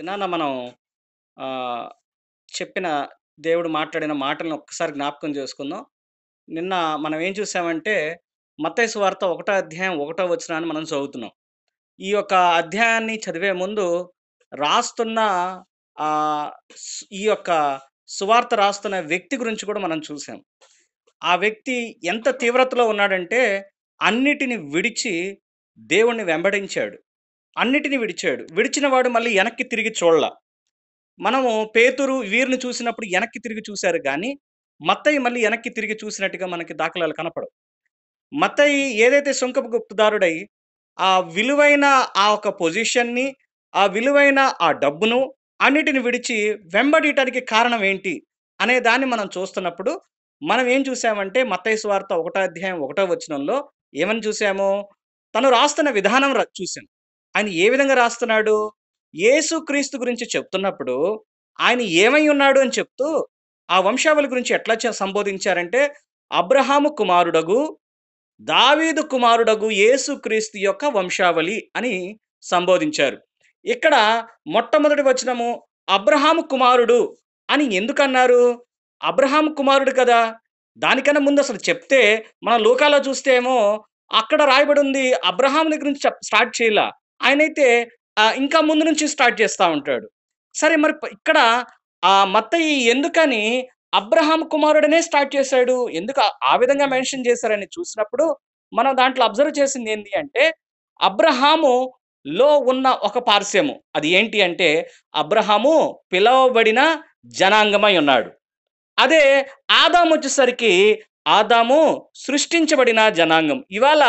దినాన మనం చెప్పిన దేవుడు మాట్లాడిన మాటలను ఒక్కసారి జ్ఞాపకం చేసుకుందాం నిన్న మనం ఏం చూసామంటే మత్తైసు వార్త ఒకటో అధ్యాయం ఒకటో వచ్చిన అని మనం చదువుతున్నాం ఈ యొక్క అధ్యాయాన్ని చదివే ముందు రాస్తున్న ఈ యొక్క సువార్త రాస్తున్న వ్యక్తి గురించి కూడా మనం చూసాం ఆ వ్యక్తి ఎంత తీవ్రతలో ఉన్నాడంటే అన్నిటిని విడిచి దేవుణ్ణి వెంబడించాడు అన్నిటిని విడిచాడు విడిచిన వాడు మళ్ళీ వెనక్కి తిరిగి చూడాల మనము పేతురు వీరిని చూసినప్పుడు వెనక్కి తిరిగి చూశారు కానీ మత్తయ్య మళ్ళీ వెనక్కి తిరిగి చూసినట్టుగా మనకి దాఖలాలు కనపడవు మత్తయ్య ఏదైతే సుంకపు గుప్తదారుడై ఆ విలువైన ఆ ఒక పొజిషన్ని ఆ విలువైన ఆ డబ్బును అన్నిటిని విడిచి వెంబడీయటానికి కారణం ఏంటి అనే దాన్ని మనం చూస్తున్నప్పుడు మనం ఏం చూసామంటే మత్తయ్య స్వార్థ ఒకటో అధ్యాయం ఒకటో వచనంలో ఏమని చూసాము తను రాస్తున్న విధానం చూసాను ఆయన ఏ విధంగా రాస్తున్నాడు క్రీస్తు గురించి చెప్తున్నప్పుడు ఆయన ఏమై ఉన్నాడు అని చెప్తూ ఆ వంశావళి గురించి ఎట్లా సంబోధించారంటే అబ్రహాము కుమారుడగు దావీదు కుమారుడగు ఏసుక్రీస్తు యొక్క వంశావళి అని సంబోధించారు ఇక్కడ మొట్టమొదటి వచనము అబ్రహాము కుమారుడు అని ఎందుకన్నారు అబ్రహాం కుమారుడు కదా దానికన్నా ముందు అసలు చెప్తే మన లోకాల్లో చూస్తేమో అక్కడ రాయబడి ఉంది అబ్రహాం గురించి స్టార్ట్ చేయాల ఆయనైతే ఇంకా ముందు నుంచి స్టార్ట్ చేస్తూ ఉంటాడు సరే మరి ఇక్కడ ఆ మత్తయ్య ఎందుకని అబ్రహాం కుమారుడనే స్టార్ట్ చేశాడు ఎందుకు ఆ విధంగా మెన్షన్ చేశారని చూసినప్పుడు మనం దాంట్లో అబ్జర్వ్ చేసింది ఏంటి అంటే అబ్రహాము లో ఉన్న ఒక పార్శ్యము అది ఏంటి అంటే అబ్రహాము పిలవబడిన జనాంగమై ఉన్నాడు అదే ఆదాము వచ్చేసరికి ఆదాము సృష్టించబడిన జనాంగం ఇవాళ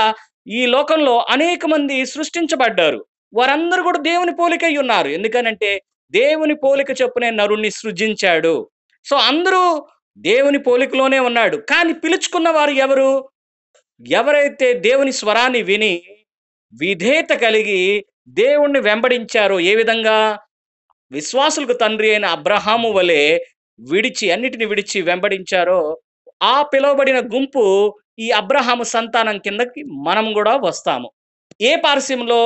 ఈ లోకంలో అనేక మంది సృష్టించబడ్డారు వారందరూ కూడా దేవుని పోలికై ఉన్నారు ఎందుకనంటే దేవుని పోలిక చెప్పునే నరుణ్ణి సృజించాడు సో అందరూ దేవుని పోలికలోనే ఉన్నాడు కానీ పిలుచుకున్న వారు ఎవరు ఎవరైతే దేవుని స్వరాన్ని విని విధేత కలిగి దేవుణ్ణి వెంబడించారో ఏ విధంగా విశ్వాసులకు తండ్రి అయిన అబ్రహాము వలె విడిచి అన్నిటిని విడిచి వెంబడించారో ఆ పిలువబడిన గుంపు ఈ అబ్రహాము సంతానం కిందకి మనం కూడా వస్తాము ఏ పారసీంలో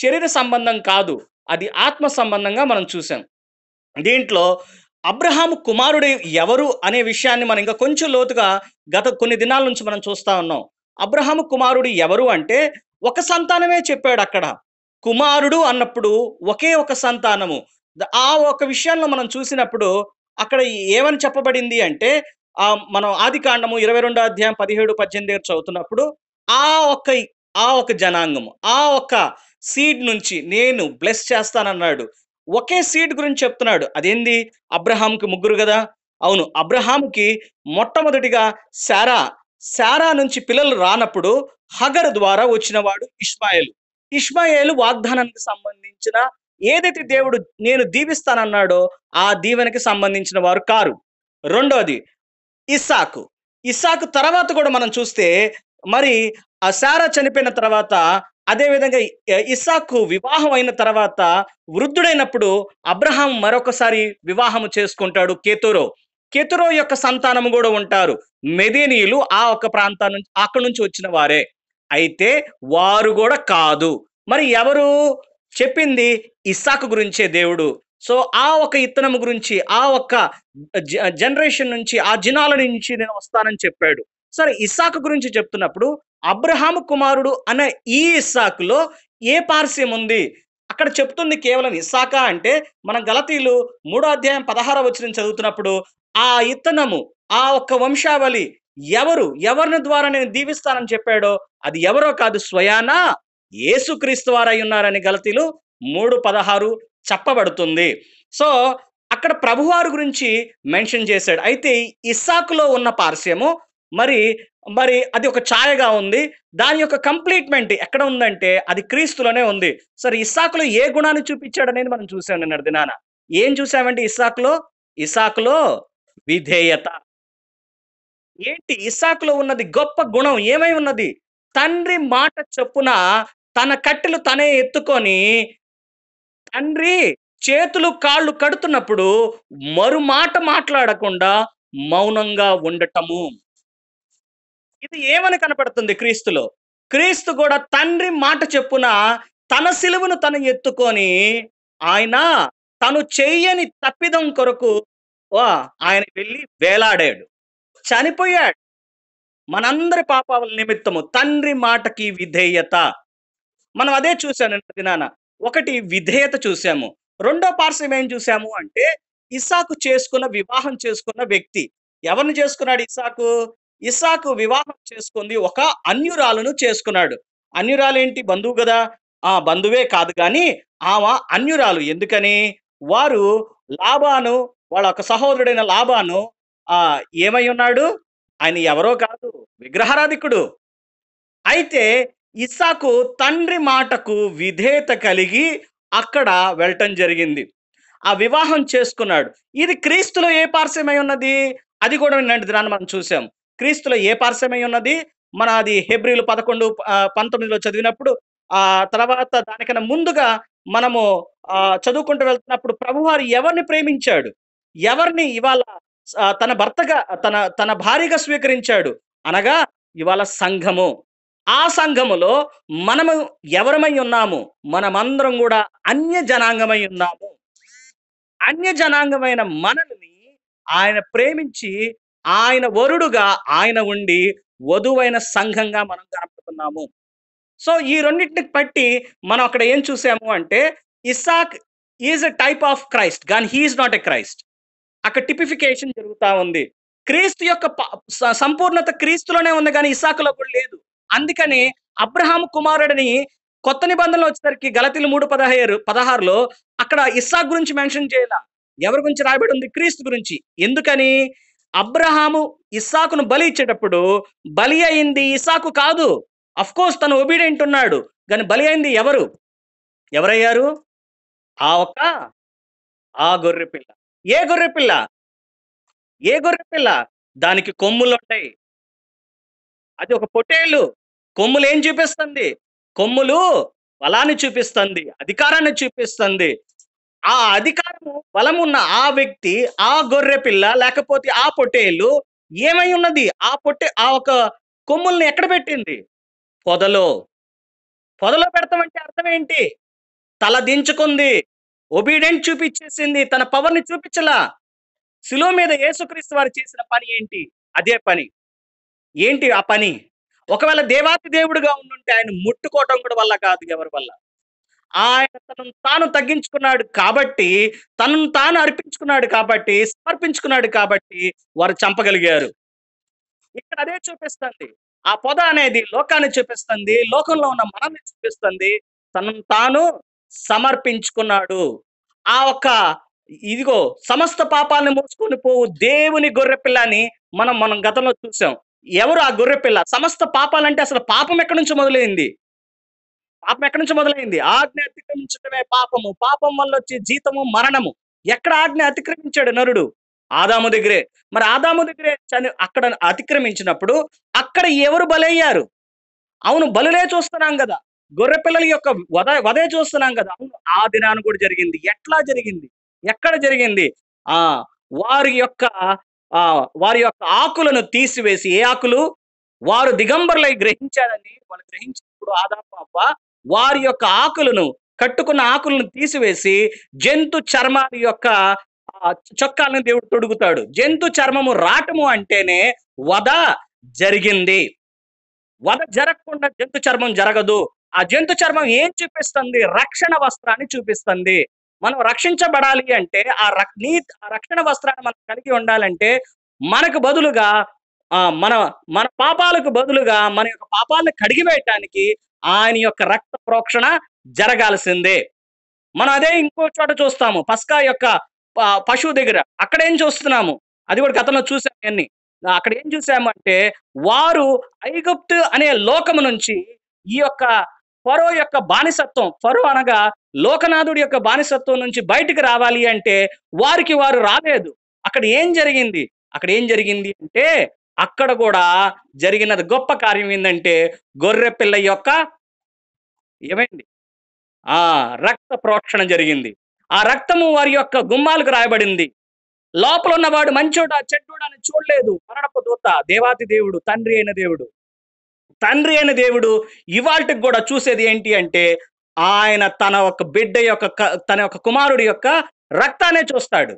శరీర సంబంధం కాదు అది ఆత్మ సంబంధంగా మనం చూసాం దీంట్లో అబ్రహాము కుమారుడే ఎవరు అనే విషయాన్ని మనం ఇంకా కొంచెం లోతుగా గత కొన్ని దినాల నుంచి మనం చూస్తూ ఉన్నాం అబ్రహాము కుమారుడు ఎవరు అంటే ఒక సంతానమే చెప్పాడు అక్కడ కుమారుడు అన్నప్పుడు ఒకే ఒక సంతానము ఆ ఒక విషయంలో మనం చూసినప్పుడు అక్కడ ఏమని చెప్పబడింది అంటే ఆ మనం ఆది కాండము ఇరవై రెండో అధ్యాయం పదిహేడు పద్దెనిమిది దగ్గర చదువుతున్నప్పుడు ఆ ఒక్క ఆ ఒక జనాంగము ఆ ఒక్క సీడ్ నుంచి నేను బ్లెస్ చేస్తానన్నాడు ఒకే సీడ్ గురించి చెప్తున్నాడు అదేంది అబ్రహాంకి ముగ్గురు కదా అవును అబ్రహాంకి మొట్టమొదటిగా శారా శారా నుంచి పిల్లలు రానప్పుడు హగర్ ద్వారా వచ్చినవాడు ఇష్మాయేలు ఇష్మాయేలు వాగ్దానానికి సంబంధించిన ఏదైతే దేవుడు నేను దీవిస్తానన్నాడో ఆ దీవెనకి సంబంధించిన వారు కారు రెండోది ఇస్సాకు ఇస్సాకు తర్వాత కూడా మనం చూస్తే మరి అసారా చనిపోయిన తర్వాత అదేవిధంగా ఇస్సాకు వివాహం అయిన తర్వాత వృద్ధుడైనప్పుడు అబ్రహాం మరొకసారి వివాహము చేసుకుంటాడు కేతురో కేతురో యొక్క సంతానం కూడా ఉంటారు మెదేనీయులు ఆ ఒక ప్రాంతాన్ని అక్కడి నుంచి వచ్చిన వారే అయితే వారు కూడా కాదు మరి ఎవరు చెప్పింది ఇస్సాకు గురించే దేవుడు సో ఆ ఒక ఇత్తనం గురించి ఆ ఒక్క జనరేషన్ నుంచి ఆ జనాల నుంచి నేను వస్తానని చెప్పాడు సరే ఇసాక్ గురించి చెప్తున్నప్పుడు అబ్రహాం కుమారుడు అనే ఈ ఇస్సాకులో ఏ పార్శ్యం ఉంది అక్కడ చెప్తుంది కేవలం ఇసాక అంటే మనం గలతీలు మూడో అధ్యాయం పదహార వచ్చిన చదువుతున్నప్పుడు ఆ ఇత్తనము ఆ ఒక్క వంశావళి ఎవరు ఎవరిని ద్వారా నేను దీవిస్తానని చెప్పాడో అది ఎవరో కాదు స్వయానా ఏసుక్రీస్తు వారై ఉన్నారని గలతీలు మూడు పదహారు చెప్పబడుతుంది సో అక్కడ ప్రభువారు గురించి మెన్షన్ చేశాడు అయితే ఇస్సాకులో ఉన్న పార్శ్యము మరి మరి అది ఒక ఛాయగా ఉంది దాని యొక్క కంప్లీట్మెంట్ ఎక్కడ ఉందంటే అది క్రీస్తులోనే ఉంది సరే ఇస్సాకులో ఏ గుణాన్ని చూపించాడు అనేది మనం చూసాం నిన్న దినాన ఏం చూసామంటే ఇస్సాకులో ఇసాకులో విధేయత ఏంటి ఇస్సాకులో ఉన్నది గొప్ప గుణం ఏమై ఉన్నది తండ్రి మాట చెప్పున తన కట్టెలు తనే ఎత్తుకొని తండ్రి చేతులు కాళ్ళు కడుతున్నప్పుడు మరు మాట మాట్లాడకుండా మౌనంగా ఉండటము ఇది ఏమని కనపడుతుంది క్రీస్తులో క్రీస్తు కూడా తండ్రి మాట చెప్పున తన సిలువను తను ఎత్తుకొని ఆయన తను చెయ్యని తప్పిదం కొరకు ఆయన వెళ్ళి వేలాడాడు చనిపోయాడు మనందరి పాపాల నిమిత్తము తండ్రి మాటకి విధేయత మనం అదే చూశాను దినానా ఒకటి విధేయత చూసాము రెండో పార్శ్వం ఏం చూసాము అంటే ఇసాకు చేసుకున్న వివాహం చేసుకున్న వ్యక్తి ఎవరిని చేసుకున్నాడు ఇసాకు ఇసాకు వివాహం చేసుకుంది ఒక అన్యురాలను చేసుకున్నాడు అన్యురాలు ఏంటి బంధువు కదా ఆ బంధువే కాదు కానీ ఆమె అన్యురాలు ఎందుకని వారు లాభాను వాళ్ళ ఒక సహోదరుడైన లాభాను ఆ ఏమై ఉన్నాడు ఆయన ఎవరో కాదు విగ్రహారాధికుడు అయితే ఇసాకు తండ్రి మాటకు విధేయత కలిగి అక్కడ వెళ్ళటం జరిగింది ఆ వివాహం చేసుకున్నాడు ఇది క్రీస్తులో ఏ పార్శ్వమై ఉన్నది అది కూడా ఇలాంటి దినాన్ని మనం చూసాం క్రీస్తులో ఏ పార్శ్వమై ఉన్నది మన అది హెబ్రిలు పదకొండు పంతొమ్మిదిలో చదివినప్పుడు ఆ తర్వాత దానికన్నా ముందుగా మనము చదువుకుంటూ వెళ్తున్నప్పుడు ప్రభువారు ఎవరిని ప్రేమించాడు ఎవరిని ఇవాళ తన భర్తగా తన తన భార్యగా స్వీకరించాడు అనగా ఇవాళ సంఘము ఆ సంఘములో మనము ఎవరమై ఉన్నాము మనమందరం కూడా అన్య జనాంగమై ఉన్నాము అన్య జనాంగమైన మనల్ని ఆయన ప్రేమించి ఆయన వరుడుగా ఆయన ఉండి వధువైన సంఘంగా మనం కనపడుతున్నాము సో ఈ రెండింటిని బట్టి మనం అక్కడ ఏం చూసాము అంటే Isaac is a type of Christ గాని హీఈస్ నాట్ ఎ క్రైస్ట్ అక్కడ టిపిఫికేషన్ జరుగుతూ ఉంది క్రీస్తు యొక్క సంపూర్ణత క్రీస్తులోనే ఉంది కానీ ఇసాకులో కూడా లేదు అందుకని అబ్రహాం కుమారుడిని కొత్త నిబంధనలు వచ్చేసరికి గలతీలు మూడు పదహారు పదహారులో అక్కడ ఇస్సాక్ గురించి మెన్షన్ చేయాల ఎవరి గురించి రాయబడి ఉంది క్రీస్తు గురించి ఎందుకని అబ్రహాము ఇస్సాకును బలి ఇచ్చేటప్పుడు బలి అయింది ఇస్సాకు కాదు అఫ్ కోర్స్ తను ఒబీడియంట్ ఉన్నాడు కానీ బలి అయింది ఎవరు ఎవరయ్యారు ఆ ఒక్క ఆ గొర్రె పిల్ల ఏ గొర్రె పిల్ల ఏ గొర్రె పిల్ల దానికి కొమ్ములు ఉంటాయి అది ఒక పొటేలు కొమ్ములు ఏం చూపిస్తుంది కొమ్ములు బలాన్ని చూపిస్తుంది అధికారాన్ని చూపిస్తుంది ఆ అధికారము బలం ఉన్న ఆ వ్యక్తి ఆ గొర్రె పిల్ల లేకపోతే ఆ పొట్టేలు ఏమై ఉన్నది ఆ పొట్టే ఆ ఒక కొమ్ముల్ని ఎక్కడ పెట్టింది పొదలో పొదలో పెడతామంటే అర్థం ఏంటి తల దించుకుంది ఒబీడెంట్ చూపించేసింది తన పవర్ని చూపించలా శిలో మీద యేసుక్రీస్తు వారు చేసిన పని ఏంటి అదే పని ఏంటి ఆ పని ఒకవేళ దేవాతి దేవుడిగా ఉండుంటే ఆయన ముట్టుకోవటం కూడా వల్ల కాదు ఎవరి వల్ల ఆయన తనను తాను తగ్గించుకున్నాడు కాబట్టి తనను తాను అర్పించుకున్నాడు కాబట్టి సమర్పించుకున్నాడు కాబట్టి వారు చంపగలిగారు ఇక్కడ అదే చూపిస్తుంది ఆ పొద అనేది లోకాన్ని చూపిస్తుంది లోకంలో ఉన్న మనల్ని చూపిస్తుంది తనను తాను సమర్పించుకున్నాడు ఆ ఒక్క ఇదిగో సమస్త పాపాలను మోసుకొని పోవు దేవుని గొర్రెపిల్లని మనం మనం గతంలో చూసాం ఎవరు ఆ గొర్రె పిల్ల సమస్త పాపాలంటే అసలు పాపం ఎక్కడి నుంచి మొదలైంది పాపం ఎక్కడి నుంచి మొదలైంది ఆజ్ఞ అతిక్రమించడమే పాపము పాపం వల్ల వచ్చే జీతము మరణము ఎక్కడ ఆజ్ఞ అతిక్రమించాడు నరుడు ఆదాము దగ్గరే మరి ఆదాము దగ్గరే అక్కడ అతిక్రమించినప్పుడు అక్కడ ఎవరు బలయ్యారు అవును బలులే చూస్తున్నాం కదా గొర్రె పిల్లల యొక్క వద వదే చూస్తున్నాం కదా అవును ఆ దినాన్ని కూడా జరిగింది ఎట్లా జరిగింది ఎక్కడ జరిగింది ఆ వారి యొక్క వారి యొక్క ఆకులను తీసివేసి ఏ ఆకులు వారు దిగంబరులై గ్రహించారని వాళ్ళు గ్రహించినప్పుడు అబ్బ వారి యొక్క ఆకులను కట్టుకున్న ఆకులను తీసివేసి జంతు చర్మాల యొక్క చొక్కాలను దేవుడు తొడుగుతాడు జంతు చర్మము రాటము అంటేనే వధ జరిగింది వధ జరగకుండా జంతు చర్మం జరగదు ఆ జంతు చర్మం ఏం చూపిస్తుంది రక్షణ వస్త్రాన్ని చూపిస్తుంది మనం రక్షించబడాలి అంటే ఆ రక్ నీ రక్షణ వస్త్రాన్ని మనం కలిగి ఉండాలంటే మనకు బదులుగా మన మన పాపాలకు బదులుగా మన యొక్క పాపాలను కడిగివేయటానికి ఆయన యొక్క రక్త ప్రోక్షణ జరగాల్సిందే మనం అదే ఇంకో చోట చూస్తాము పస్కా యొక్క పశువు దగ్గర అక్కడ ఏం చూస్తున్నాము అది కూడా గతంలో చూసాము అన్ని అక్కడ ఏం చూసాము అంటే వారు ఐగుప్తు అనే లోకము నుంచి ఈ యొక్క ఫరో యొక్క బానిసత్వం ఫరో అనగా లోకనాథుడి యొక్క బానిసత్వం నుంచి బయటికి రావాలి అంటే వారికి వారు రాలేదు అక్కడ ఏం జరిగింది అక్కడ ఏం జరిగింది అంటే అక్కడ కూడా జరిగినది గొప్ప కార్యం ఏంటంటే గొర్రె పిల్ల యొక్క ఏమైంది ఆ రక్త ప్రోక్షణ జరిగింది ఆ రక్తము వారి యొక్క గుమ్మాలకు రాయబడింది లోపల ఉన్నవాడు మంచోడా చెడ్డోడా అని చూడలేదు మరణపు దూత దేవాతి దేవుడు తండ్రి అయిన దేవుడు తండ్రి అయిన దేవుడు ఇవాళకి కూడా చూసేది ఏంటి అంటే ఆయన తన ఒక బిడ్డ యొక్క తన యొక్క కుమారుడి యొక్క రక్తాన్ని చూస్తాడు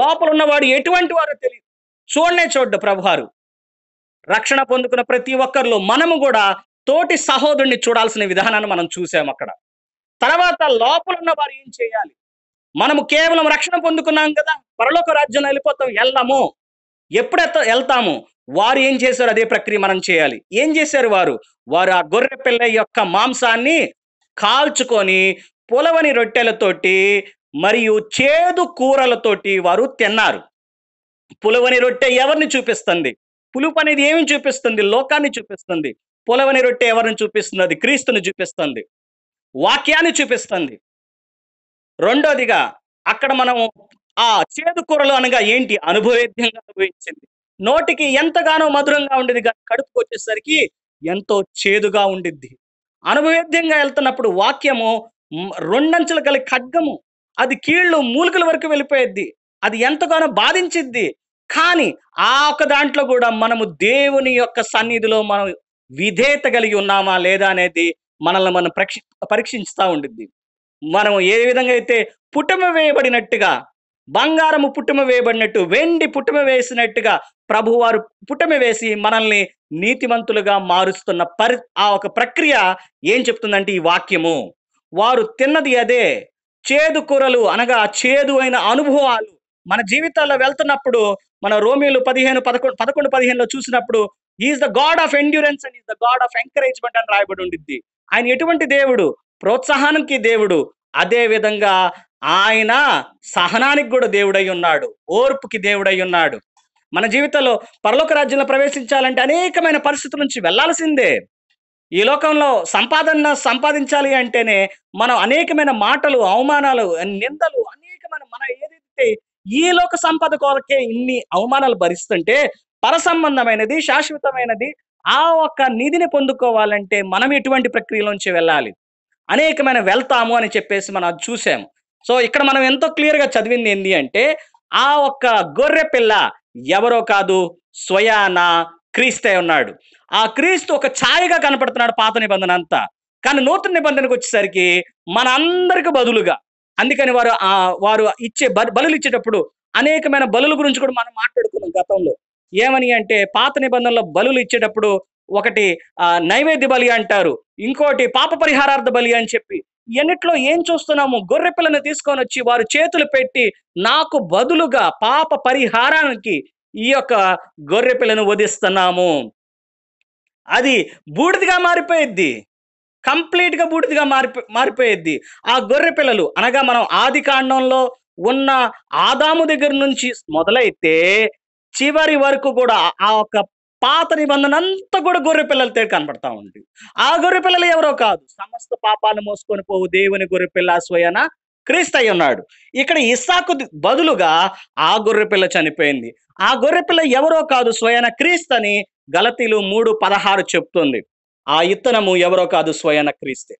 లోపల ఉన్నవాడు ఎటువంటి వారో తెలియదు చూడనే చూడ్డు ప్రభువారు రక్షణ పొందుకున్న ప్రతి ఒక్కరిలో మనము కూడా తోటి సహోదరుని చూడాల్సిన విధానాన్ని మనం చూసాం అక్కడ తర్వాత లోపల ఉన్న వారు ఏం చేయాలి మనము కేవలం రక్షణ పొందుకున్నాం కదా పరలోక రాజ్యం వెళ్ళిపోతాం వెళ్ళము ఎప్పుడెత్త వెళ్తాము వారు ఏం చేశారు అదే ప్రక్రియ మనం చేయాలి ఏం చేశారు వారు వారు ఆ గొర్రె పిల్ల యొక్క మాంసాన్ని కాల్చుకొని పొలవని రొట్టెలతోటి మరియు చేదు కూరలతోటి వారు తిన్నారు పులవని రొట్టె ఎవరిని చూపిస్తుంది పులుపు అనేది ఏమి చూపిస్తుంది లోకాన్ని చూపిస్తుంది పులవని రొట్టె ఎవరిని చూపిస్తుంది క్రీస్తుని చూపిస్తుంది వాక్యాన్ని చూపిస్తుంది రెండోదిగా అక్కడ మనం ఆ చేదు కూరలు అనగా ఏంటి అనుభవేద్యంగా అనుభవించింది నోటికి ఎంతగానో మధురంగా ఉండేది కానీ కడుపుకు వచ్చేసరికి ఎంతో చేదుగా ఉండిద్ది అనుభవేద్యంగా వెళ్తున్నప్పుడు వాక్యము రెండంచెలు కలి ఖడ్గము అది కీళ్ళు మూలికల వరకు వెళ్ళిపోయేది అది ఎంతగానో బాధించిద్ది కానీ ఆ ఒక దాంట్లో కూడా మనము దేవుని యొక్క సన్నిధిలో మనం విధేయత కలిగి ఉన్నామా లేదా అనేది మనల్ని మనం పరీక్షిస్తూ ఉండిద్ది మనం ఏ విధంగా అయితే పుటమ వేయబడినట్టుగా బంగారము పుట్టుమ వేయబడినట్టు వెండి పుట్టుమ వేసినట్టుగా ప్రభువారు పుటమ వేసి మనల్ని నీతిమంతులుగా మారుస్తున్న పరి ఆ ఒక ప్రక్రియ ఏం చెప్తుందంటే ఈ వాక్యము వారు తిన్నది అదే చేదు కూరలు అనగా చేదు అయిన అనుభవాలు మన జీవితాల్లో వెళ్తున్నప్పుడు మన రోమిలు పదిహేను పదకొండు పదకొండు పదిహేనులో చూసినప్పుడు is the God of endurance and is the God of encouragement అని రాయబడి ఉండిద్ది ఆయన ఎటువంటి దేవుడు ప్రోత్సాహానికి దేవుడు అదే విధంగా ఆయన సహనానికి కూడా దేవుడై ఉన్నాడు ఓర్పుకి దేవుడై ఉన్నాడు మన జీవితంలో పరలోక రాజ్యంలో ప్రవేశించాలంటే అనేకమైన పరిస్థితుల నుంచి వెళ్లాల్సిందే ఈ లోకంలో సంపాదన సంపాదించాలి అంటేనే మనం అనేకమైన మాటలు అవమానాలు నిందలు అనేకమైన మన ఏదైతే ఈ లోక సంపద కొరకే ఇన్ని అవమానాలు భరిస్తుంటే పరసంబంధమైనది శాశ్వతమైనది ఆ ఒక్క నిధిని పొందుకోవాలంటే మనం ఎటువంటి ప్రక్రియలోంచి వెళ్ళాలి అనేకమైన వెళ్తాము అని చెప్పేసి మనం చూసాము సో ఇక్కడ మనం ఎంతో క్లియర్గా చదివింది ఏంటి అంటే ఆ ఒక్క గొర్రె పిల్ల ఎవరో కాదు స్వయాన క్రీస్తే ఉన్నాడు ఆ క్రీస్తు ఒక ఛాయగా కనపడుతున్నాడు పాత నిబంధన అంతా కానీ నూతన నిబంధనకు వచ్చేసరికి మన అందరికి బదులుగా అందుకని వారు ఆ వారు ఇచ్చే బలు ఇచ్చేటప్పుడు అనేకమైన బలుల గురించి కూడా మనం మాట్లాడుకున్నాం గతంలో ఏమని అంటే పాత నిబంధనలో బలులు ఇచ్చేటప్పుడు ఒకటి నైవేద్య బలి అంటారు ఇంకోటి పాప పరిహారార్థ బలి అని చెప్పి ఎన్నిట్లో ఏం చూస్తున్నాము గొర్రె పిల్లని తీసుకొని వచ్చి వారు చేతులు పెట్టి నాకు బదులుగా పాప పరిహారానికి ఈ యొక్క గొర్రె పిల్లను వదిస్తున్నాము అది బూడిదిగా మారిపోయిద్ది కంప్లీట్గా బూడిదిగా మారిపో మారిపోయేది ఆ గొర్రె పిల్లలు అనగా మనం ఆది కాండంలో ఉన్న ఆదాము దగ్గర నుంచి మొదలైతే చివరి వరకు కూడా ఆ యొక్క పాత నిబంధన అంతా కూడా గొర్రె పిల్లలతో కనబడతా ఉంది ఆ గొర్రె పిల్లలు ఎవరో కాదు సమస్త పాపాలు మోసుకొని పోవు దేవుని గొర్రె పిల్ల స్వయన క్రీస్తు అయి ఉన్నాడు ఇక్కడ ఇస్సాకు బదులుగా ఆ గొర్రె పిల్ల చనిపోయింది ఆ గొర్రె పిల్ల ఎవరో కాదు స్వయన క్రీస్తు అని గలతీలు మూడు పదహారు చెప్తుంది ఆ ఇత్తనము ఎవరో కాదు స్వయన క్రీస్తే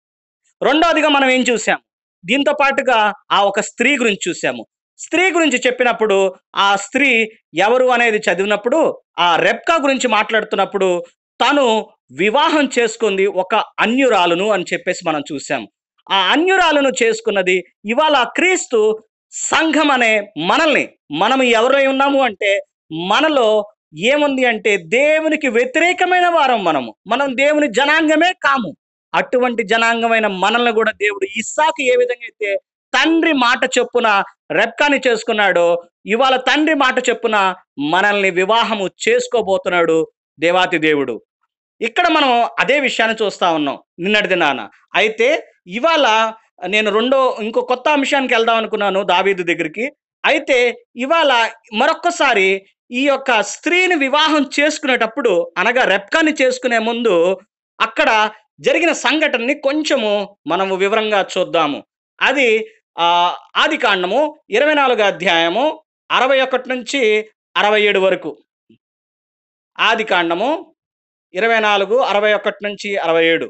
రెండవదిగా మనం ఏం చూసాము దీంతో పాటుగా ఆ ఒక స్త్రీ గురించి చూసాము స్త్రీ గురించి చెప్పినప్పుడు ఆ స్త్రీ ఎవరు అనేది చదివినప్పుడు ఆ రెప్కా గురించి మాట్లాడుతున్నప్పుడు తను వివాహం చేసుకుంది ఒక అన్యురాలును అని చెప్పేసి మనం చూసాం ఆ అన్యురాలను చేసుకున్నది ఇవాళ క్రీస్తు సంఘం అనే మనల్ని మనం ఎవరై ఉన్నాము అంటే మనలో ఏముంది అంటే దేవునికి వ్యతిరేకమైన వారం మనము మనం దేవుని జనాంగమే కాము అటువంటి జనాంగమైన మనల్ని కూడా దేవుడు ఇస్సాకు ఏ విధంగా అయితే తండ్రి మాట చెప్పున రెప్కాని చేసుకున్నాడో ఇవాళ తండ్రి మాట చెప్పున మనల్ని వివాహము చేసుకోబోతున్నాడు దేవాతి దేవుడు ఇక్కడ మనం అదే విషయాన్ని చూస్తూ ఉన్నాం నిన్నటి దినాన అయితే ఇవాళ నేను రెండో ఇంకో కొత్త అంశానికి వెళ్దాం అనుకున్నాను దావీదు దగ్గరికి అయితే ఇవాళ మరొక్కసారి ఈ యొక్క స్త్రీని వివాహం చేసుకునేటప్పుడు అనగా రెప్కాని చేసుకునే ముందు అక్కడ జరిగిన సంఘటనని కొంచెము మనము వివరంగా చూద్దాము అది ఆది కాండము ఇరవై నాలుగు అధ్యాయము అరవై ఒకటి నుంచి అరవై ఏడు వరకు ఆది కాండము ఇరవై నాలుగు అరవై ఒకటి నుంచి అరవై ఏడు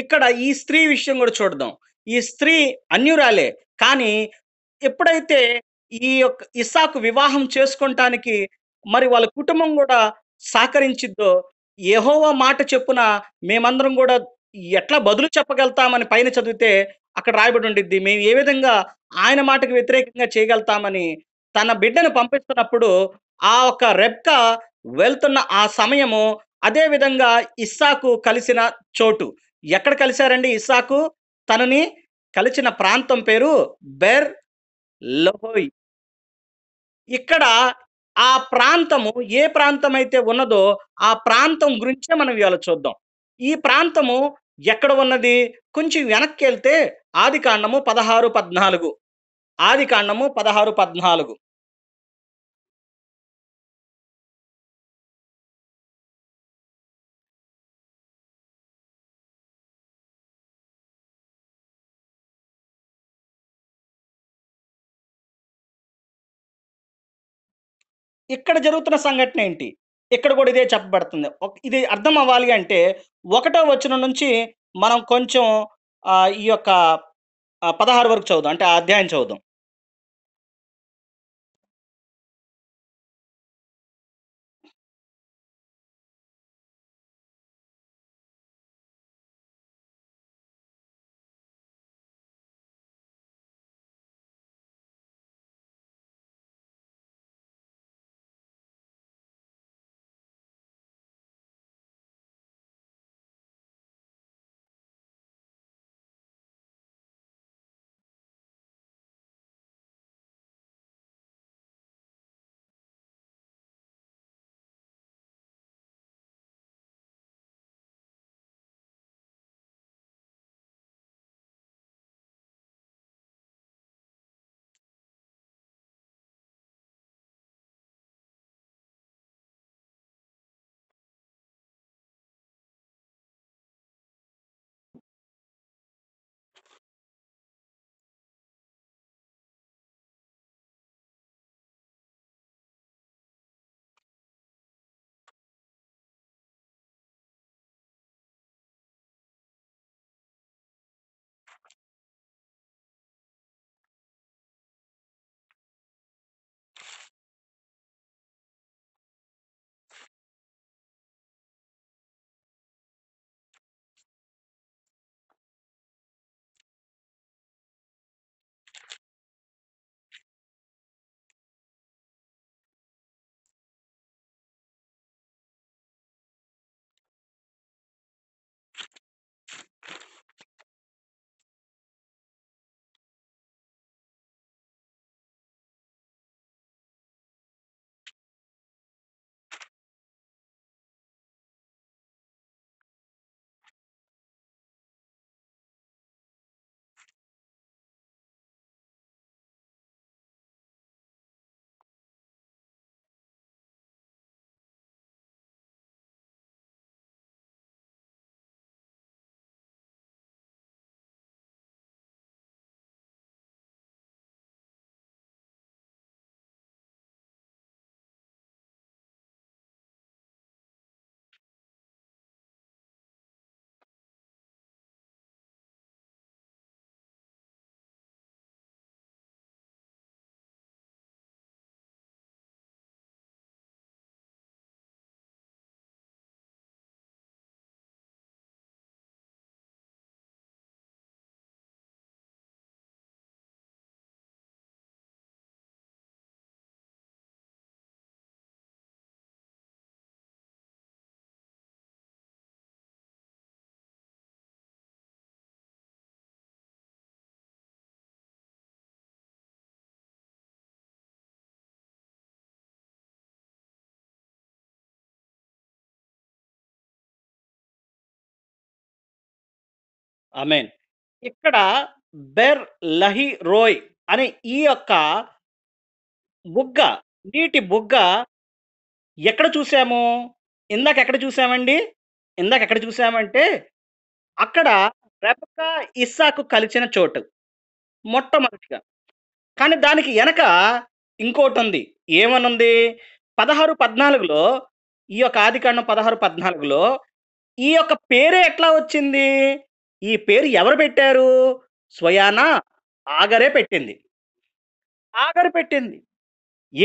ఇక్కడ ఈ స్త్రీ విషయం కూడా చూడదాం ఈ స్త్రీ అన్యురాలే కానీ ఎప్పుడైతే ఈ యొక్క ఇసాకు వివాహం చేసుకోవటానికి మరి వాళ్ళ కుటుంబం కూడా సహకరించిద్దో ఏహోవా మాట చెప్పున మేమందరం కూడా ఎట్లా బదులు చెప్పగలుగుతామని పైన చదివితే అక్కడ రాయబడి ఉండిద్ది మేము ఏ విధంగా ఆయన మాటకు వ్యతిరేకంగా చేయగలుగుతామని తన బిడ్డను పంపిస్తున్నప్పుడు ఆ ఒక రెబ్క వెళ్తున్న ఆ సమయము అదే విధంగా ఇస్సాకు కలిసిన చోటు ఎక్కడ కలిశారండి ఇస్సాకు తనని కలిసిన ప్రాంతం పేరు బెర్ లహోయ్ ఇక్కడ ఆ ప్రాంతము ఏ ప్రాంతం అయితే ఉన్నదో ఆ ప్రాంతం గురించే మనం ఇవాళ చూద్దాం ఈ ప్రాంతము ఎక్కడ ఉన్నది కొంచెం వెనక్కి వెళ్తే ఆది కాండము పదహారు పద్నాలుగు ఆది కాండము పదహారు పద్నాలుగు ఇక్కడ జరుగుతున్న సంఘటన ఏంటి ఇక్కడ కూడా ఇదే చెప్పబడుతుంది ఇది అర్థం అవ్వాలి అంటే ఒకటో వచ్చిన నుంచి మనం కొంచెం ఈ యొక్క పదహారు వరకు చదువుదాం అంటే అధ్యాయం చదువుదాం ఆమెన్ ఇక్కడ బెర్ లహి రోయ్ అనే ఈ యొక్క బుగ్గ నీటి బుగ్గ ఎక్కడ చూసాము ఇందాక ఎక్కడ చూసామండి ఇందాక ఎక్కడ చూసామంటే అక్కడ రెబక ఇస్సాకు కలిసిన చోటు మొట్టమొదటిగా కానీ దానికి వెనక ఇంకోటి ఉంది ఏమనుంది పదహారు పద్నాలుగులో ఈ యొక్క ఆదికాండం పదహారు పద్నాలుగులో ఈ యొక్క పేరే ఎట్లా వచ్చింది ఈ పేరు ఎవరు పెట్టారు స్వయానా ఆగరే పెట్టింది ఆగరు పెట్టింది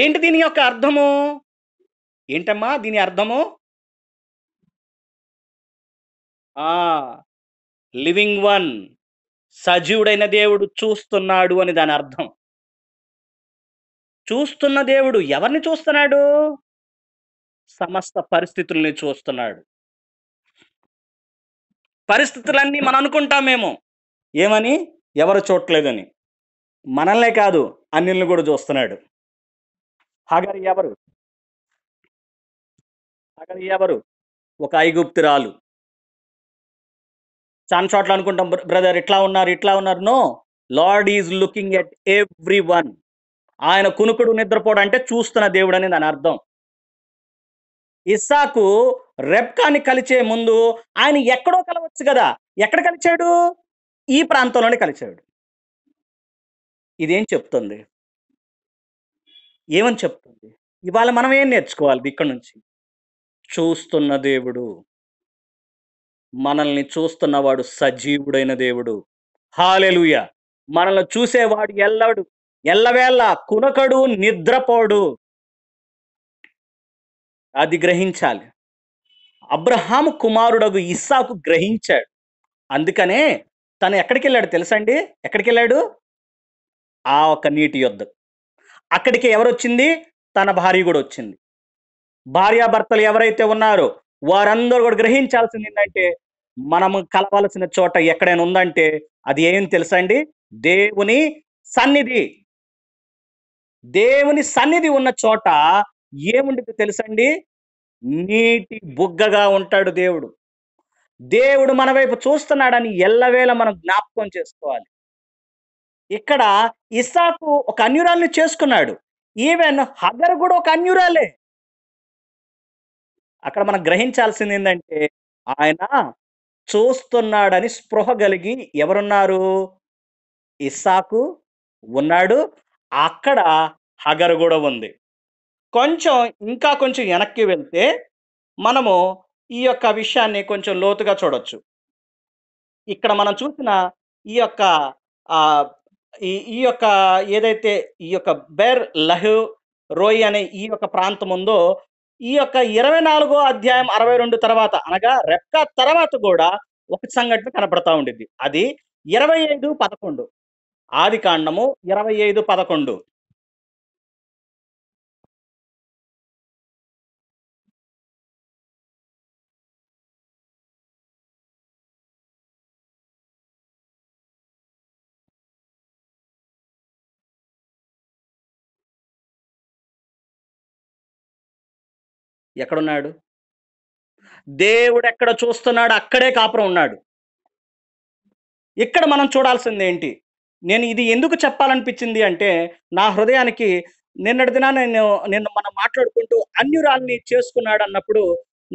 ఏంటి దీని యొక్క అర్థము ఏంటమ్మా దీని అర్థము ఆ లివింగ్ వన్ సజీవుడైన దేవుడు చూస్తున్నాడు అని దాని అర్థం చూస్తున్న దేవుడు ఎవరిని చూస్తున్నాడు సమస్త పరిస్థితుల్ని చూస్తున్నాడు పరిస్థితులన్నీ మనం అనుకుంటాం మేము ఏమని ఎవరు చూడలేదని మనల్నే కాదు అన్నిల్ని కూడా చూస్తున్నాడు హాగరి ఎవరు హాగరి ఎవరు ఒక ఐగుప్తిరాలు చాలా చోట్ల అనుకుంటాం బ్రదర్ ఇట్లా ఉన్నారు ఇట్లా ఉన్నారు no Lord is looking at everyone ఆయన కునుకుడు నిద్రపోవడం అంటే చూస్తున్న దేవుడు అని దాని అర్థం ఇస్సాకు రెప్కాని కలిచే ముందు ఆయన ఎక్కడో కలవచ్చు కదా ఎక్కడ కలిచాడు ఈ ప్రాంతంలోనే కలిచాడు ఇదేం చెప్తుంది ఏమని చెప్తుంది ఇవాళ మనం ఏం నేర్చుకోవాలి ఇక్కడ నుంచి చూస్తున్న దేవుడు మనల్ని చూస్తున్నవాడు సజీవుడైన దేవుడు హాలెలుయ మనల్ని చూసేవాడు ఎల్లడు ఎల్లవేళ కునకడు నిద్రపోడు అది గ్రహించాలి అబ్రహాము కుమారుడగు ఇస్సాకు గ్రహించాడు అందుకనే తను ఎక్కడికి వెళ్ళాడు తెలుసా అండి ఎక్కడికి వెళ్ళాడు ఆ ఒక నీటి యుద్ధం అక్కడికి ఎవరు వచ్చింది తన భార్య కూడా వచ్చింది భార్యాభర్తలు ఎవరైతే ఉన్నారో వారందరూ కూడా గ్రహించాల్సింది ఏంటంటే మనం కలవాల్సిన చోట ఎక్కడైనా ఉందంటే అది ఏం తెలుసా దేవుని సన్నిధి దేవుని సన్నిధి ఉన్న చోట ఏముండదు తెలుసండి నీటి బుగ్గగా ఉంటాడు దేవుడు దేవుడు మన వైపు చూస్తున్నాడని ఎల్లవేళ మనం జ్ఞాపకం చేసుకోవాలి ఇక్కడ ఇసాకు ఒక అన్యురాల్ని చేసుకున్నాడు ఈవెన్ హగర్ కూడా ఒక అన్యురాలే అక్కడ మనం గ్రహించాల్సింది ఏంటంటే ఆయన చూస్తున్నాడని స్పృహ కలిగి ఎవరున్నారు ఇస్సాకు ఉన్నాడు అక్కడ హగర్ కూడా ఉంది కొంచెం ఇంకా కొంచెం వెనక్కి వెళ్తే మనము ఈ యొక్క విషయాన్ని కొంచెం లోతుగా చూడొచ్చు ఇక్కడ మనం చూసిన ఈ యొక్క ఈ యొక్క ఏదైతే ఈ యొక్క బెర్ లహు రోయ్ అనే ఈ యొక్క ప్రాంతం ఉందో ఈ యొక్క ఇరవై నాలుగో అధ్యాయం అరవై రెండు తర్వాత అనగా రెప్కా తర్వాత కూడా ఒక సంఘటన కనపడతా ఉండేది అది ఇరవై ఐదు పదకొండు ఆది కాండము ఇరవై ఐదు పదకొండు ఎక్కడున్నాడు దేవుడు ఎక్కడ చూస్తున్నాడు అక్కడే కాపురం ఉన్నాడు ఇక్కడ మనం చూడాల్సింది ఏంటి నేను ఇది ఎందుకు చెప్పాలనిపించింది అంటే నా హృదయానికి నిన్నటి దిన నేను నిన్ను మనం మాట్లాడుకుంటూ అన్యురాల్ని చేసుకున్నాడు అన్నప్పుడు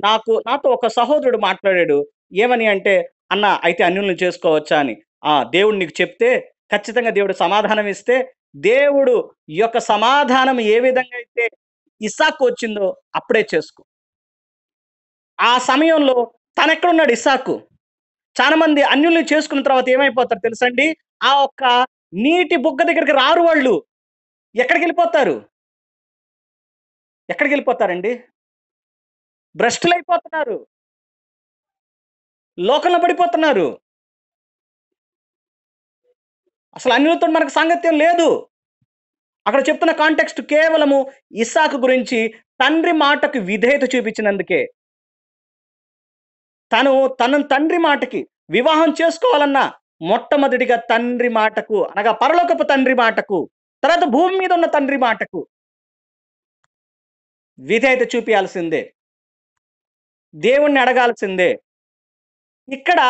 నాకు నాతో ఒక సహోదరుడు మాట్లాడాడు ఏమని అంటే అన్న అయితే అన్యుల్ని చేసుకోవచ్చా అని ఆ దేవుడు నీకు చెప్తే ఖచ్చితంగా దేవుడు సమాధానం ఇస్తే దేవుడు ఈ యొక్క సమాధానం ఏ విధంగా అయితే ఇసాక్ వచ్చిందో అప్పుడే చేసుకో ఆ సమయంలో తనెక్కడున్నాడు ఇసాకు చాలా మంది అన్యుల్ని చేసుకున్న తర్వాత ఏమైపోతారు తెలుసండి ఆ ఒక్క నీటి బుగ్గ దగ్గరికి రారు వాళ్ళు ఎక్కడికి వెళ్ళిపోతారు ఎక్కడికి వెళ్ళిపోతారండి భ్రష్టులు అయిపోతున్నారు లోకంలో పడిపోతున్నారు అసలు అన్యులతో మనకు సాంగత్యం లేదు అక్కడ చెప్తున్న కాంటెక్స్ట్ కేవలము ఇసాకు గురించి తండ్రి మాటకు విధేయత చూపించినందుకే తను తన తండ్రి మాటకి వివాహం చేసుకోవాలన్నా మొట్టమొదటిగా తండ్రి మాటకు అనగా పరలోకపు తండ్రి మాటకు తర్వాత భూమి మీద ఉన్న తండ్రి మాటకు విధేయత చూపించాల్సిందే దేవుణ్ణి అడగాల్సిందే ఇక్కడ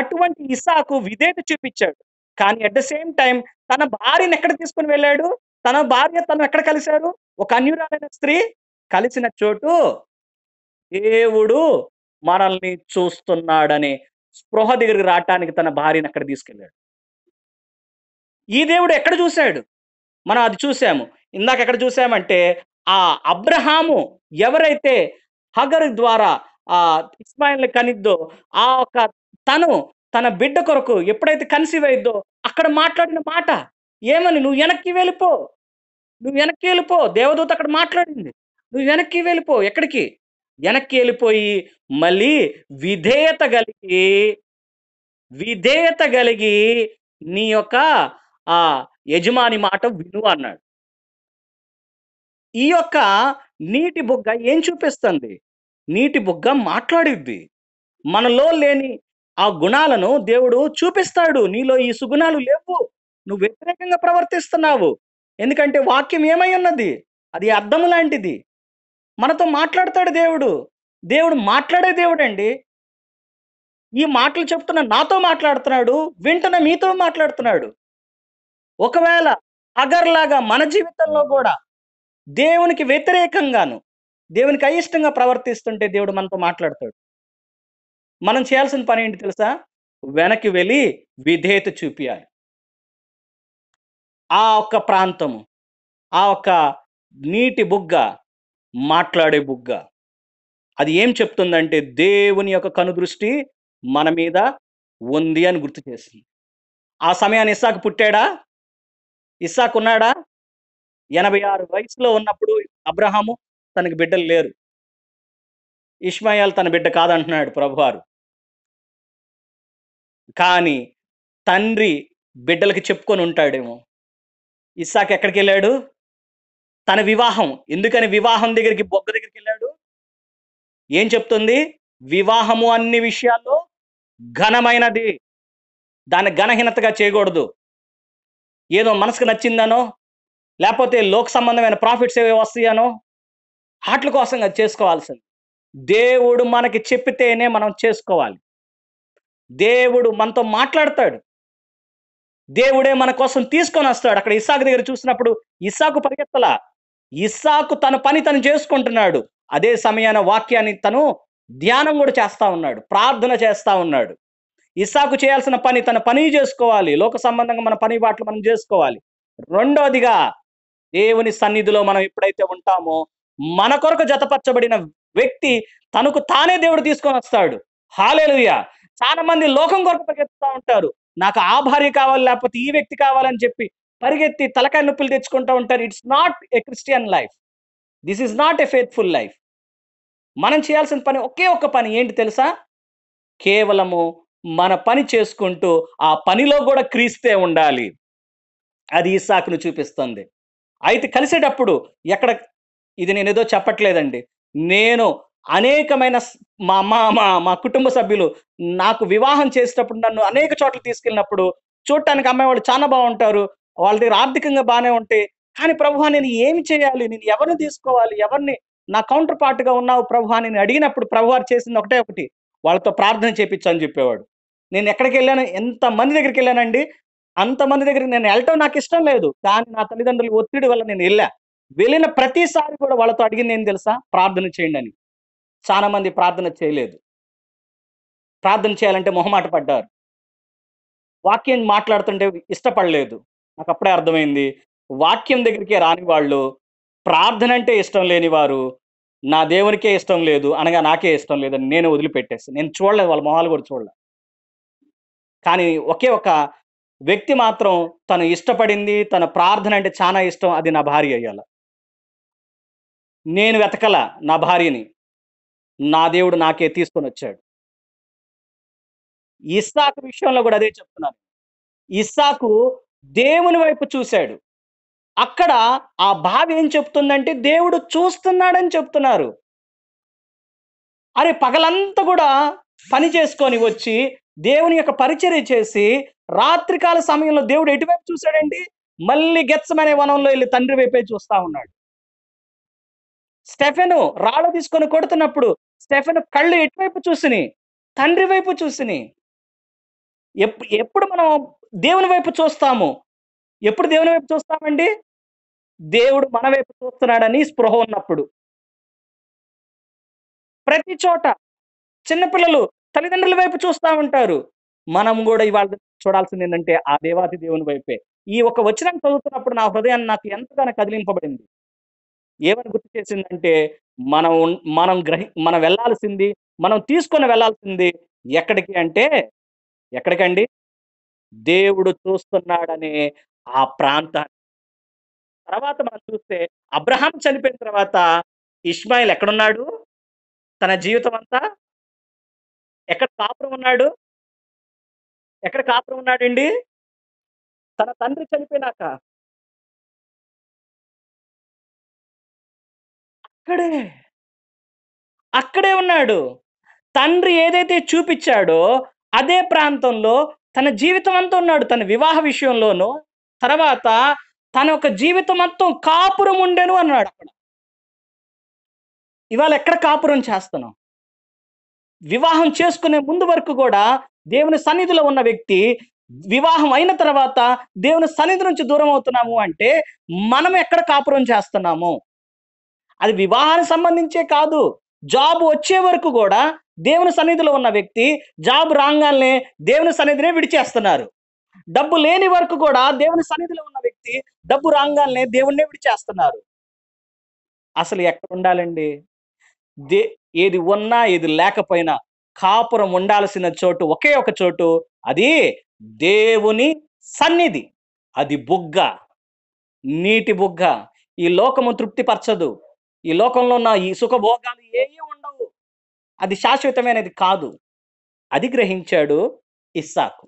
అటువంటి ఇసాకు విధేయత చూపించాడు కానీ అట్ ద సేమ్ టైం తన భార్యను ఎక్కడ తీసుకుని వెళ్ళాడు తన భార్య తను ఎక్కడ కలిశారు ఒక అన్యురాలైన స్త్రీ కలిసిన చోటు దేవుడు మనల్ని చూస్తున్నాడని స్పృహ దగ్గరికి రావటానికి తన భార్యను అక్కడ తీసుకెళ్ళాడు ఈ దేవుడు ఎక్కడ చూశాడు మనం అది చూసాము ఇందాక ఎక్కడ చూసామంటే ఆ అబ్రహాము ఎవరైతే హగర్ ద్వారా ఆ ఇస్మాయిల్ని కనిద్దో ఆ ఒక తను తన బిడ్డ కొరకు ఎప్పుడైతే కన్సీవ్ అయిద్దో అక్కడ మాట్లాడిన మాట ఏమని నువ్వు వెనక్కి వెళ్ళిపో నువ్వు వెనక్కి వెళ్ళిపో దేవదూత అక్కడ మాట్లాడింది నువ్వు వెనక్కి వెళ్ళిపో ఎక్కడికి వెనక్కి వెళ్ళిపోయి మళ్ళీ విధేయత కలిగి విధేయత కలిగి నీ యొక్క ఆ యజమాని మాట విను అన్నాడు ఈ యొక్క నీటి బుగ్గ ఏం చూపిస్తుంది నీటి బుగ్గ మాట్లాడిద్ది మనలో లేని ఆ గుణాలను దేవుడు చూపిస్తాడు నీలో ఈ సుగుణాలు లేవు నువ్వు వ్యతిరేకంగా ప్రవర్తిస్తున్నావు ఎందుకంటే వాక్యం ఏమై ఉన్నది అది అర్థం లాంటిది మనతో మాట్లాడతాడు దేవుడు దేవుడు మాట్లాడే దేవుడు అండి ఈ మాటలు చెప్తున్న నాతో మాట్లాడుతున్నాడు వింటున్న మీతో మాట్లాడుతున్నాడు ఒకవేళ అగర్లాగా మన జీవితంలో కూడా దేవునికి వ్యతిరేకంగాను దేవునికి అయిష్టంగా ప్రవర్తిస్తుంటే దేవుడు మనతో మాట్లాడతాడు మనం చేయాల్సిన పని ఏంటి తెలుసా వెనక్కి వెళ్ళి విధేయత చూపియాలి ఆ ఒక్క ప్రాంతము ఆ ఒక్క నీటి బుగ్గ మాట్లాడే బుగ్గ అది ఏం చెప్తుందంటే దేవుని యొక్క కనుదృష్టి మన మీద ఉంది అని గుర్తు చేసింది ఆ సమయాన్ని ఇస్సాక్ పుట్టాడా ఇస్సాక్ ఉన్నాడా ఎనభై ఆరు వయసులో ఉన్నప్పుడు అబ్రహాము తనకి బిడ్డలు లేరు ఇష్మాయాల్ తన బిడ్డ కాదంటున్నాడు ప్రభువారు కానీ తండ్రి బిడ్డలకి చెప్పుకొని ఉంటాడేమో ఇస్సాక్ ఎక్కడికి వెళ్ళాడు తన వివాహం ఎందుకని వివాహం దగ్గరికి బొగ్గ దగ్గరికి వెళ్ళాడు ఏం చెప్తుంది వివాహము అన్ని విషయాల్లో ఘనమైనది దాన్ని ఘనహీనతగా చేయకూడదు ఏదో మనసుకు నచ్చిందనో లేకపోతే లోక సంబంధమైన ప్రాఫిట్స్ ఏవి వస్తాయనో వాటి కోసం అది చేసుకోవాల్సింది దేవుడు మనకి చెప్పితేనే మనం చేసుకోవాలి దేవుడు మనతో మాట్లాడతాడు దేవుడే మన కోసం తీసుకొని వస్తాడు అక్కడ ఇసాకు దగ్గర చూసినప్పుడు ఇసాకు పరిగెత్తల ఇసాకు తన పని తను చేసుకుంటున్నాడు అదే సమయాన వాక్యాన్ని తను ధ్యానం కూడా చేస్తా ఉన్నాడు ప్రార్థన చేస్తా ఉన్నాడు ఇసాకు చేయాల్సిన పని తన పని చేసుకోవాలి లోక సంబంధంగా మన పని బాట్లు మనం చేసుకోవాలి రెండవదిగా దేవుని సన్నిధిలో మనం ఎప్పుడైతే ఉంటామో మన కొరకు జతపరచబడిన వ్యక్తి తనకు తానే దేవుడు తీసుకొని వస్తాడు హాలేలుయ్యా చాలా మంది లోకం కొరకు పరిగెత్తుతూ ఉంటారు నాకు ఆ భార్య కావాలి లేకపోతే ఈ వ్యక్తి కావాలని చెప్పి పరిగెత్తి తలకాయ నొప్పులు తెచ్చుకుంటూ ఉంటారు it's not a Christian life this is not a faithful life మనం చేయాల్సిన పని ఒకే ఒక్క పని ఏంటి తెలుసా కేవలము మన పని చేసుకుంటూ ఆ పనిలో కూడా క్రీస్తే ఉండాలి అది ఈసాకును చూపిస్తుంది అయితే కలిసేటప్పుడు ఎక్కడ ఇది నేను ఏదో చెప్పట్లేదండి నేను అనేకమైన మా అమ్మ మా మా కుటుంబ సభ్యులు నాకు వివాహం చేసేటప్పుడు నన్ను అనేక చోట్ల తీసుకెళ్ళినప్పుడు చూడటానికి అమ్మాయి వాళ్ళు చాలా బాగుంటారు వాళ్ళ దగ్గర ఆర్థికంగా బాగానే ఉంటే కానీ ప్రభు నేను ఏమి చేయాలి నేను ఎవరిని తీసుకోవాలి ఎవరిని నా కౌంటర్ పార్ట్గా ఉన్నావు ప్రభు నేను అడిగినప్పుడు ప్రభు వారు చేసింది ఒకటే ఒకటి వాళ్ళతో ప్రార్థన చేపించని చెప్పేవాడు నేను ఎక్కడికి వెళ్ళాను ఎంతమంది దగ్గరికి వెళ్ళానండి అంతమంది దగ్గరికి నేను వెళ్ళటం నాకు ఇష్టం లేదు కానీ నా తల్లిదండ్రుల ఒత్తిడి వల్ల నేను వెళ్ళా వెళ్ళిన ప్రతిసారి కూడా వాళ్ళతో అడిగింది ఏం తెలుసా ప్రార్థన చేయండి అని చాలామంది ప్రార్థన చేయలేదు ప్రార్థన చేయాలంటే మొహమాట పడ్డారు వాక్యం మాట్లాడుతుంటే ఇష్టపడలేదు నాకు అప్పుడే అర్థమైంది వాక్యం దగ్గరికే రాని వాళ్ళు ప్రార్థన అంటే ఇష్టం లేని వారు నా దేవునికే ఇష్టం లేదు అనగా నాకే ఇష్టం లేదని నేను వదిలిపెట్టేసి నేను చూడలేదు వాళ్ళ మొహాలు కూడా చూడలేదు కానీ ఒకే ఒక వ్యక్తి మాత్రం తను ఇష్టపడింది తన ప్రార్థన అంటే చాలా ఇష్టం అది నా భార్య అయ్యాల నేను వెతకల నా భార్యని నా దేవుడు నాకే తీసుకొని వచ్చాడు ఇస్సాకు విషయంలో కూడా అదే చెప్తున్నాను ఇస్సాకు దేవుని వైపు చూశాడు అక్కడ ఆ భావి ఏం చెప్తుందంటే దేవుడు చూస్తున్నాడని చెప్తున్నారు అరే పగలంతా కూడా పని చేసుకొని వచ్చి దేవుని యొక్క పరిచర్య చేసి రాత్రికాల సమయంలో దేవుడు ఎటువైపు చూశాడండి మళ్ళీ గెత్సమనే వనంలో వెళ్ళి తండ్రి వైపే చూస్తా ఉన్నాడు స్టెఫెను రాళ్ళు తీసుకొని కొడుతున్నప్పుడు స్టెఫెన్ కళ్ళు ఎటువైపు చూసిని తండ్రి వైపు చూసిని ఎప్పుడు మనం దేవుని వైపు చూస్తాము ఎప్పుడు దేవుని వైపు చూస్తామండి దేవుడు మన వైపు చూస్తున్నాడని స్పృహ ఉన్నప్పుడు ప్రతి చోట చిన్నపిల్లలు తల్లిదండ్రుల వైపు చూస్తూ ఉంటారు మనం కూడా ఇవాళ చూడాల్సింది ఏంటంటే ఆ దేవాది దేవుని వైపే ఈ ఒక వచనం చదువుతున్నప్పుడు నా హృదయాన్ని నాకు ఎంతగానో కదిలింపబడింది ఏమని గుర్తు చేసిందంటే మనం మనం గ్రహి మనం వెళ్ళాల్సింది మనం తీసుకొని వెళ్ళాల్సింది ఎక్కడికి అంటే ఎక్కడికండి దేవుడు చూస్తున్నాడనే ఆ ప్రాంతాన్ని తర్వాత మనం చూస్తే అబ్రహాం చనిపోయిన తర్వాత ఇస్మాయిల్ ఎక్కడున్నాడు తన జీవితం అంతా ఎక్కడ కాపురం ఉన్నాడు ఎక్కడ కాపురం ఉన్నాడండి తన తండ్రి చనిపోయినాక అక్కడే అక్కడే ఉన్నాడు తండ్రి ఏదైతే చూపించాడో అదే ప్రాంతంలో తన జీవితం అంతా ఉన్నాడు తన వివాహ విషయంలోనూ తర్వాత తన యొక్క జీవితం అంతా కాపురం ఉండెను అన్నాడు అక్కడ ఇవాళ ఎక్కడ కాపురం చేస్తాను వివాహం చేసుకునే ముందు వరకు కూడా దేవుని సన్నిధిలో ఉన్న వ్యక్తి వివాహం అయిన తర్వాత దేవుని సన్నిధి నుంచి దూరం అవుతున్నాము అంటే మనం ఎక్కడ కాపురం చేస్తున్నాము అది వివాహానికి సంబంధించే కాదు జాబ్ వచ్చే వరకు కూడా దేవుని సన్నిధిలో ఉన్న వ్యక్తి జాబ్ రాగానే దేవుని సన్నిధినే విడిచేస్తున్నారు డబ్బు లేని వరకు కూడా దేవుని సన్నిధిలో ఉన్న వ్యక్తి డబ్బు రాగానే దేవుణ్ణే విడిచేస్తున్నారు అసలు ఎక్కడ ఉండాలండి దే ఏది ఉన్నా ఏది లేకపోయినా కాపురం ఉండాల్సిన చోటు ఒకే ఒక చోటు అది దేవుని సన్నిధి అది బుగ్గ నీటి బుగ్గ ఈ లోకము తృప్తిపరచదు ఈ లోకంలో ఉన్న ఈ సుఖభోగాలు ఏవి ఉండవు అది శాశ్వతమైనది కాదు అది గ్రహించాడు ఇస్సాకు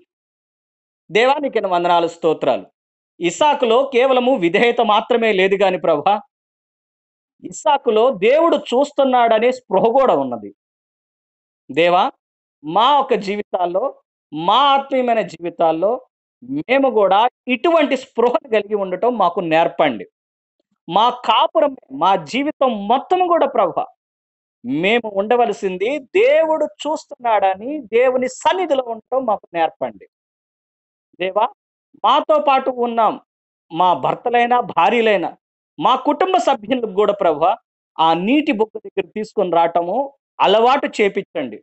దేవానికి వందనాలు స్తోత్రాలు ఇస్సాకులో కేవలము విధేయత మాత్రమే లేదు కాని ప్రభా ఇస్సాకులో దేవుడు చూస్తున్నాడనే స్పృహ కూడా ఉన్నది దేవా మా యొక్క జీవితాల్లో మా ఆత్మీయమైన జీవితాల్లో మేము కూడా ఇటువంటి స్పృహను కలిగి ఉండటం మాకు నేర్పండి మా కాపురం మా జీవితం మొత్తం కూడా ప్రభ మేము ఉండవలసింది దేవుడు చూస్తున్నాడని దేవుని సన్నిధిలో ఉండటం మాకు నేర్పండి దేవా మాతో పాటు ఉన్నాం మా భర్తలైనా భార్యలైనా మా కుటుంబ సభ్యులకు కూడా ప్రభు ఆ నీటి బొగ్గు దగ్గర తీసుకొని రావటము అలవాటు చేపించండి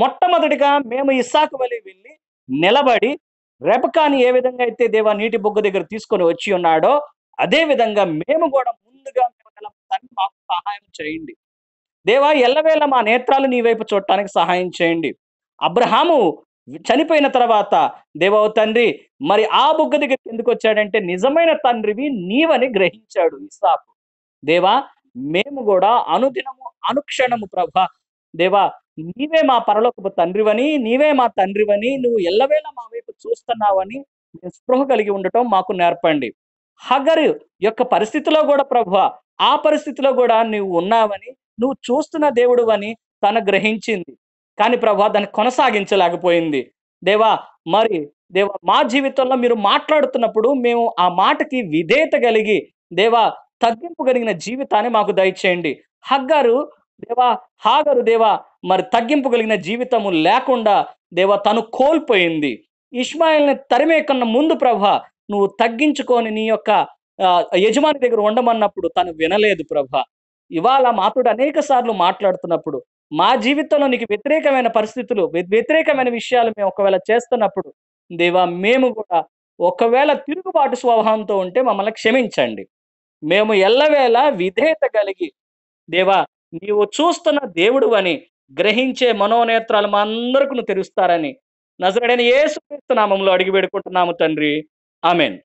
మొట్టమొదటిగా మేము ఇసాక వలి వెళ్ళి నిలబడి రెపకాని ఏ విధంగా అయితే దేవా నీటి బొగ్గు దగ్గర తీసుకొని వచ్చి ఉన్నాడో అదే విధంగా మేము కూడా ముందుగా మేము మాకు సహాయం చేయండి దేవా ఎల్లవేళ మా నేత్రాలు నీ వైపు చూడటానికి సహాయం చేయండి అబ్రహాము చనిపోయిన తర్వాత దేవవ తండ్రి మరి ఆ బుగ్గ దగ్గరికి ఎందుకు వచ్చాడంటే నిజమైన తండ్రివి నీవని గ్రహించాడు ఇసాపు దేవా మేము కూడా అనుదినము అనుక్షణము ప్రభ దేవా నీవే మా పరలోకపు తండ్రివని నీవే మా తండ్రివని నువ్వు ఎల్లవేళ మా వైపు చూస్తున్నావని స్పృహ కలిగి ఉండటం మాకు నేర్పండి హగరు యొక్క పరిస్థితిలో కూడా ప్రభు ఆ పరిస్థితిలో కూడా నువ్వు ఉన్నావని నువ్వు చూస్తున్న దేవుడు అని తను గ్రహించింది కానీ ప్రభా దాన్ని కొనసాగించలేకపోయింది దేవా మరి దేవా మా జీవితంలో మీరు మాట్లాడుతున్నప్పుడు మేము ఆ మాటకి విధేయత కలిగి దేవా తగ్గింపు కలిగిన జీవితాన్ని మాకు దయచేయండి హగ్గారు దేవా హాగరు దేవా మరి తగ్గింపు కలిగిన జీవితము లేకుండా దేవా తను కోల్పోయింది ఇస్మాయిల్ని తరిమే కన్నా ముందు ప్రభా నువ్వు తగ్గించుకొని నీ యొక్క యజమాని దగ్గర ఉండమన్నప్పుడు తను వినలేదు ప్రభ ఇవాళ మాతుడు అనేక సార్లు మాట్లాడుతున్నప్పుడు మా జీవితంలో నీకు వ్యతిరేకమైన పరిస్థితులు వ్యతిరేకమైన విషయాలు మేము ఒకవేళ చేస్తున్నప్పుడు దేవా మేము కూడా ఒకవేళ తిరుగుబాటు స్వభావంతో ఉంటే మమ్మల్ని క్షమించండి మేము ఎల్లవేళ విధేయత కలిగి దేవా నీవు చూస్తున్న దేవుడు అని గ్రహించే మనోనేత్రాలు మా అందరికి తెరుస్తారని నజరడైన ఏ నామంలో అడిగి పెడుకుంటున్నాము తండ్రి Amen.